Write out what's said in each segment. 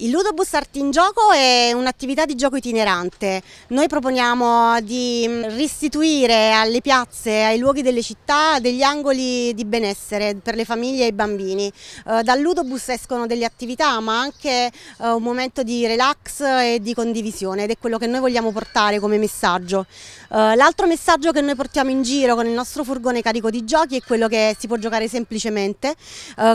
Il Ludobus Art in Gioco è un'attività di gioco itinerante. Noi proponiamo di mm, restituire alle piazze, ai luoghi delle città, degli angoli di benessere per le famiglie e i bambini. Eh, dal Ludobus escono delle attività ma anche eh, un momento di relax e di condivisione ed è quello che noi vogliamo portare come messaggio. Eh, l'altro messaggio che noi portiamo in giro con il nostro furgone carico di giochi è quello che si può giocare semplicemente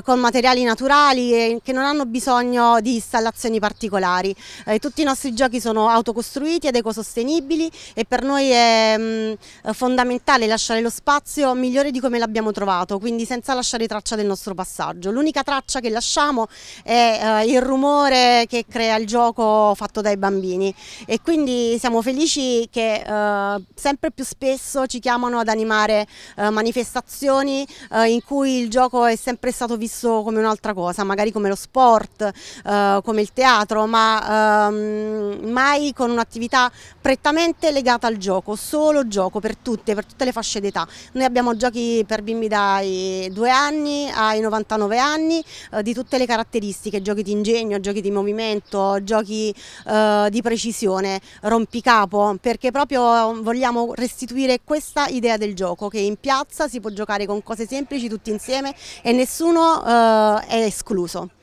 con materiali naturali che non hanno bisogno di installazioni progettazioni particolari. Eh, tutti i nostri giochi sono autocostruiti ed ecosostenibili e per noi è mh, mm, fondamentale lasciare lo spazio migliore di come l'abbiamo trovato, quindi senza lasciare traccia del nostro passaggio. L'unica traccia che lasciamo è eh, il rumore che crea il gioco fatto dai bambini e quindi siamo felici che eh, sempre più spesso ci chiamano ad animare eh, manifestazioni eh, in cui il gioco è sempre stato visto come un'altra cosa, magari come lo sport, eh, come come il teatro, ma ehm, mai con un'attività prettamente legata al gioco, solo gioco per tutte, per tutte le fasce d'età. Noi abbiamo giochi per bimbi dai 2 anni ai 99 anni, eh, di tutte le caratteristiche, giochi di ingegno, giochi di movimento, giochi eh, di precisione, rompicapo, perché proprio ehm, vogliamo restituire questa idea del gioco, che in piazza si può giocare con cose semplici tutti insieme e nessuno eh, è escluso.